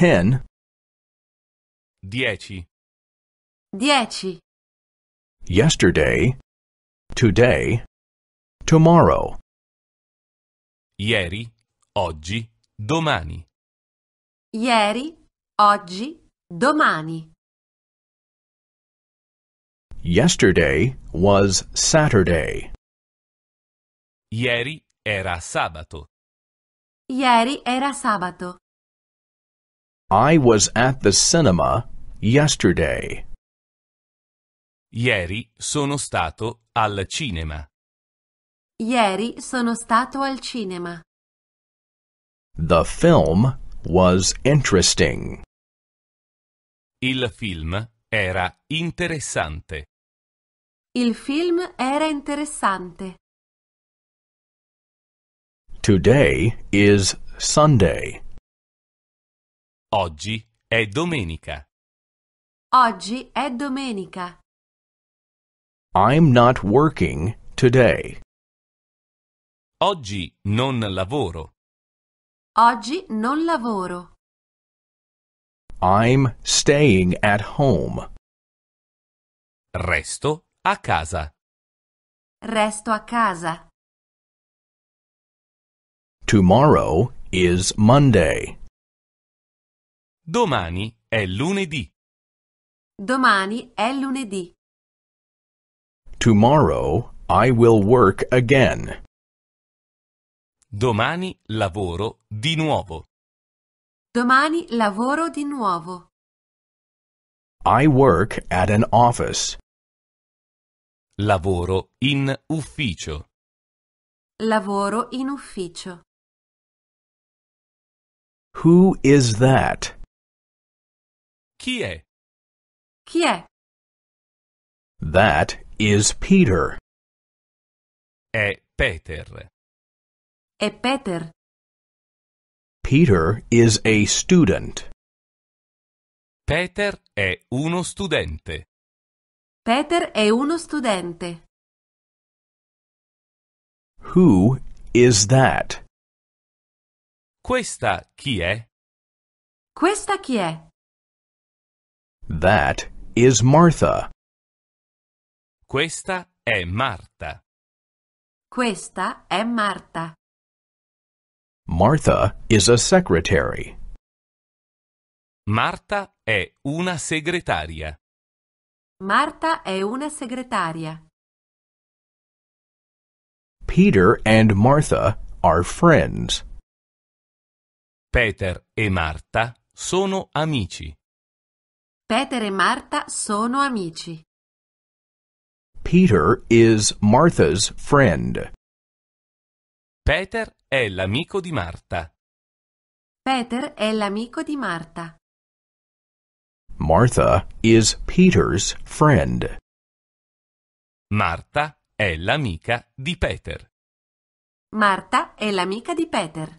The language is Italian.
ten. Dieci. Dieci. Yesterday, today, tomorrow. Ieri, oggi, domani. Ieri, oggi, domani. Yesterday was Saturday. Ieri era sabato. Ieri era sabato. I was at the cinema yesterday. Ieri sono stato al cinema. Ieri sono stato al cinema. The film was interesting. Il film era interessante. Il film era interessante. Today is Sunday. Oggi è domenica. Oggi è domenica. I'm not working today. Oggi non lavoro. Oggi non lavoro. I'm staying at home. Resto a casa. Resto a casa. Tomorrow is Monday. Domani è lunedì. Domani è lunedì. Tomorrow I will work again. Domani lavoro di nuovo. Domani lavoro di nuovo. I work at an office. Lavoro in ufficio. Lavoro in ufficio. Who is that? Chi è? Chi è? That is Peter. È Peter. È Peter. Peter is a student. Peter è uno studente. Peter è uno studente. Who is that? Questa chi è? Questa chi è? That is Martha. Questa è Marta. Questa è Marta. Martha is a secretary. Marta è una segretaria. Marta è una segretaria. Peter and Martha are friends. Peter e Marta sono amici. Peter e Marta sono amici. Peter is Martha's friend. Peter è l'amico di Marta. Peter è l'amico di Marta. Martha is Peter's friend. Marta è l'amica di Peter. Marta è l'amica di Peter.